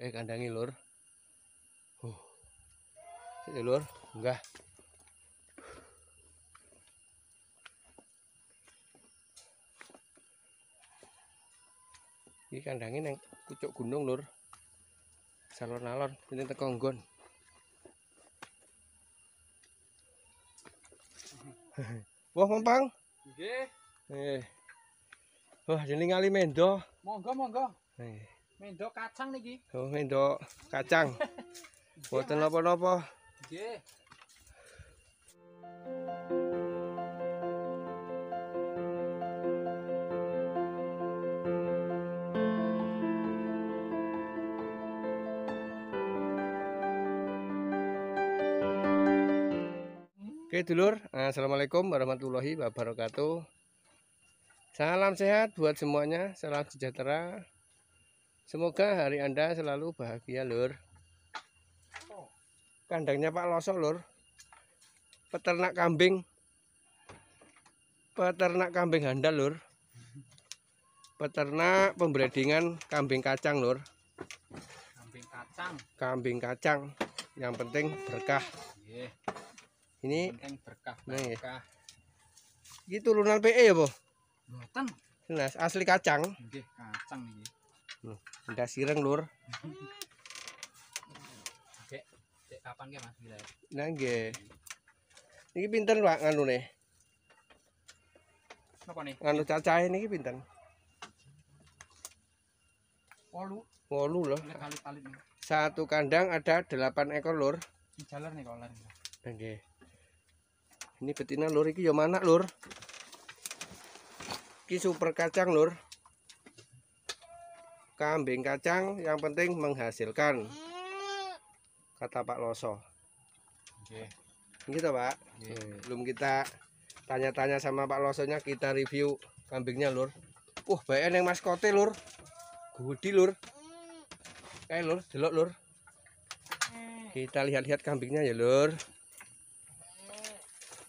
eh kandangi lur huh. Sini lur enggak ini kandangin yang pucuk gunung lur salon-alon ini tekonggon wah mempang nggih eh wah jeneng ngali mendo monggo monggo eh Mendok kacang niki. Oh, mendok kacang. Boten napa-napa. Nggih. Oke dulur, ah, Assalamualaikum warahmatullahi wabarakatuh Salam sehat buat semuanya, salam sejahtera Semoga hari Anda selalu bahagia, Lur. Kandangnya Pak Losok, Lur. Peternak kambing. Peternak kambing handal, Lur. Peternak pembreedingan kambing kacang, Lur. Kambing kacang. Kambing kacang. Yang penting berkah. Yeah. Ini penting berkah. Nah, iya. berkah. Nah, Gitu lunan PE ya, Bu? Mboten. Nah, asli kacang. Nggih, kacang nih. Udah sireng, Lur. Cek, cek kapan ge Mas Gila? Ya. Nah, nggih. Niki pinten, Pak, nganune? Napa nih? Nganu cacahe niki pinten? 8. 8 loh. Satu kandang ada 8 ekor, Lur. Jalar nih kolar. Nah, nggih. Ini betina lur iki yo manak, Lur. Iki super kacang, Lur kambing kacang yang penting menghasilkan kata Pak Loso Oke. gitu Pak yeah. Hmm, belum kita tanya-tanya sama Pak Losonya kita review kambingnya lur Uh, baik yang maskote lur gudi lur eh lur jelok lur kita lihat-lihat kambingnya ya lur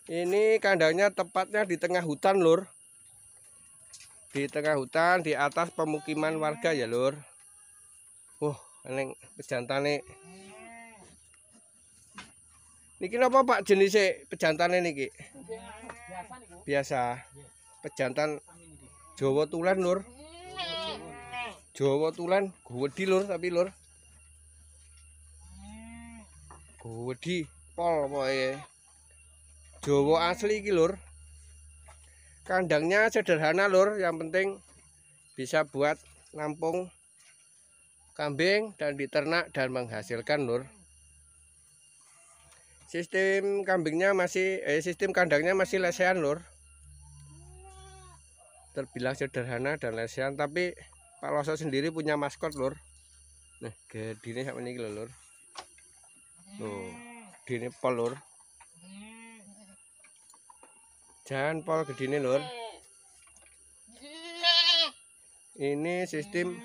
ini kandangnya tepatnya di tengah hutan lur di tengah hutan di atas pemukiman warga ya lur wah eneng pejantan nih niki apa pak jenis pejantan ini ki biasa pejantan jawa tulen lur jawa tulen gue di lur tapi lur gue pol apa jawa asli ki lur kandangnya sederhana lur yang penting bisa buat nampung kambing dan diternak dan menghasilkan lur sistem kambingnya masih eh sistem kandangnya masih lesehan lur terbilang sederhana dan lesehan tapi Pak Loso sendiri punya maskot lur nah gede ini sama ini lur tuh ini pelur dan pol gede ini lor. Ini sistem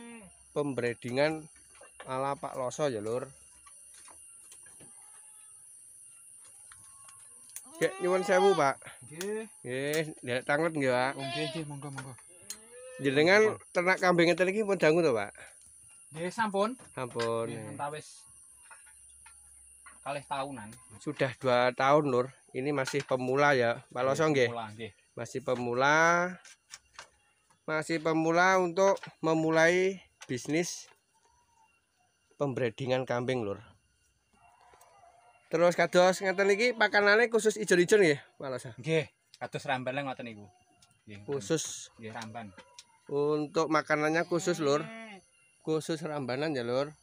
pembredingan ala Pak Loso ya lur Gak nyuwun sewu pak. Gih, lihat tangan nggak pak? Gih, gih, monggo, monggo. Jadi ternak kambing itu lagi pun dangu tuh pak. Gih, sampun. Sampun. Gih, kalih tahunan. Sudah dua tahun Nur. Ini masih pemula ya, Pak Losong ya. Masih pemula. Masih pemula untuk memulai bisnis pembreedingan kambing Lur. Terus kados ngeten iki pakanane khusus ijo-ijo nggih, Pak Losong Nggih, kados rambalan ngoten niku. Khusus nggih ramban. Untuk makanannya khusus Lur. Khusus rambanan ya Lur.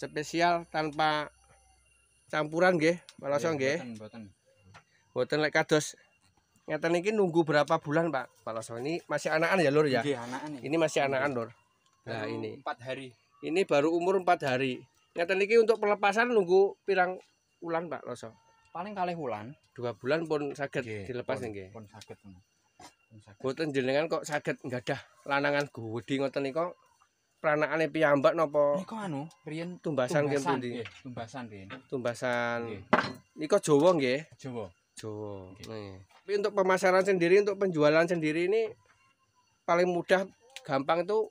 Spesial tanpa campuran nggih palasong iya, nggih mboten mboten lek kados ngeten iki nunggu berapa bulan Pak palasong ini masih anakan ya Lur ya nggih anakan ini masih anakan Lur nah ini Empat hari ini baru umur empat hari ngeten iki untuk pelepasan nunggu pirang bulan Pak Loso paling kali bulan dua bulan pun sakit dilepasin, dilepas nggih pun, pun sakit Boten jenengan kok sakit? nggak ada. lanangan gudi ngoten kok. pranakane piyambak napa niko anu riyen tumbasan kene pundi nggih tumbasan riyen tumbasan niko jowo nggih jowo jowo tapi untuk pemasaran sendiri untuk penjualan sendiri ini paling mudah gampang itu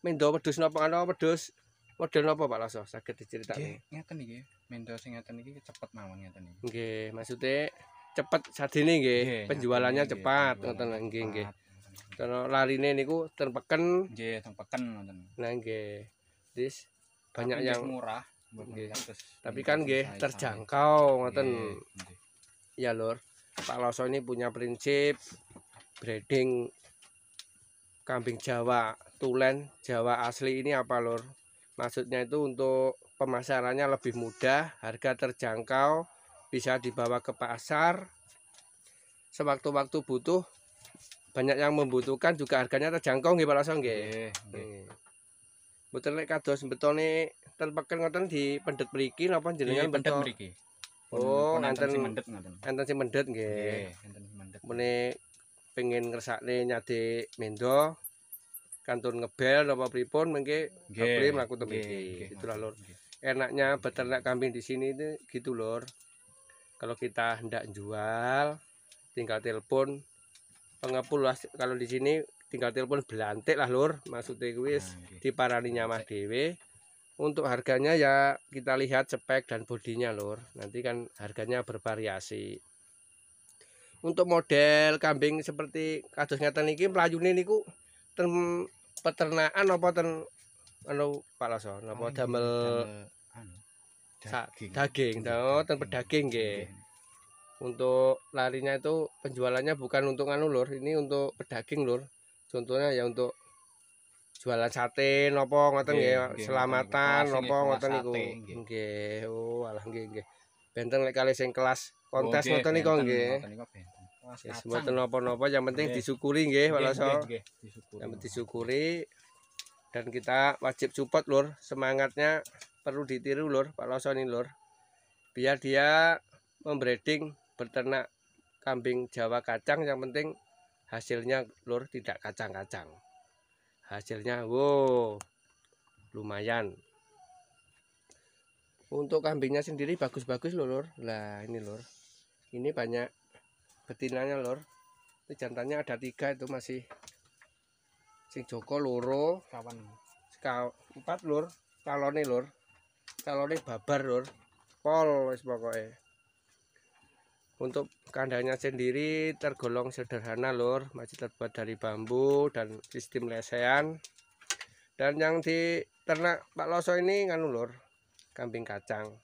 mendo wedhus napa ana wedhus model napa Pak Laso saged diceritakne nggih ngaten iki mendo sing ngaten iki cepet mawon ngaten iki nggih maksude cepet sadene nggih penjualannya cepat ngoten nggih nggih lari larine niku terpeken Nggih, terpeken Nah nggih. Dis banyak Tapi yang murah. Nggih. Tapi kan nggih terjangkau ngoten. Ya Lur, Pak Loso ini punya prinsip breeding kambing Jawa, tulen Jawa asli ini apa Lur? Maksudnya itu untuk pemasarannya lebih mudah, harga terjangkau, bisa dibawa ke pasar. Sewaktu-waktu butuh banyak yang membutuhkan juga harganya terjangkau nggih Pak Lakso nggih. Nggih. Mboten lek kados betone ten ngoten di pendet mriki napa jenengan pendet mriki. Oh, enten si mendet ngoten. Enten si mendet nggih. enten si mendet. Mene pengen ngersakne nyade mendo kantun ngebel napa pripun mengke boleh mlaku temiki. Itulah lur. Enaknya beternak kambing di sini itu gitu lur. Kalau kita hendak jual tinggal telepon pengepul lah kalau di sini tinggal telepon belantik lah lur maksudnya kuis nah, diparani mas dewe untuk harganya ya kita lihat spek dan bodinya lur nanti kan harganya bervariasi untuk model kambing seperti kados ngeten iki mlayune niku ten peternakan apa ten anu Pak Laso napa oh, iya, damel daging anu, daging, daging. Oh, iya, oh ten pedaging untuk larinya itu penjualannya bukan untuk anu lur ini untuk pedaging lur contohnya ya untuk jualan sate nopo ngoten nggih selamatan nopo ngoten niku nggih oh alah nggih nggih benten lek kali sing kelas kontes ngoten niku nggih Yes, mboten nopo nopo, yang penting okay. disyukuri nggih Pak Loso. okay. Yang penting disyukuri dan kita wajib support lur, semangatnya perlu ditiru lur Pak Loso ini lur. Biar dia membreeding berternak kambing Jawa kacang yang penting hasilnya lur tidak kacang-kacang hasilnya wow lumayan untuk kambingnya sendiri bagus-bagus lho lur lah ini lur ini banyak betinanya lur itu jantannya ada tiga itu masih sing Joko loro kawan empat lur calone lur calone babar lur pol wis pokoknya untuk kandangnya sendiri tergolong sederhana lor masih terbuat dari bambu dan sistem lesehan dan yang di ternak Pak Loso ini kan lor kambing kacang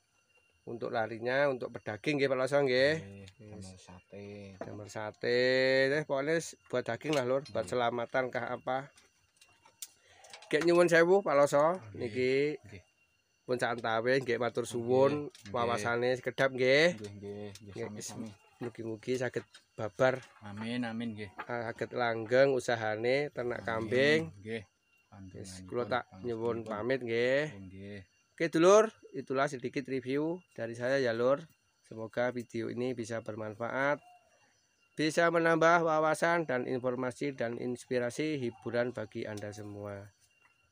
untuk larinya untuk pedaging ya Pak Loso nggih sate jamur sate deh pokoknya buat daging lah lor buat hmm. selamatan kah apa kayak saya sewu Pak Loso niki pun santawe nggih matur suwun wawasane sekedap nggih. Nggih nggih. Mugi-mugi saged babar. Amin amin nggih. Saged langgeng usahane ternak kambing. Nggih. kalau tak nyewon pamit gak Oke dulur, itulah sedikit review dari saya ya lur. Semoga video ini bisa bermanfaat. Bisa menambah wawasan dan informasi dan inspirasi hiburan bagi Anda semua.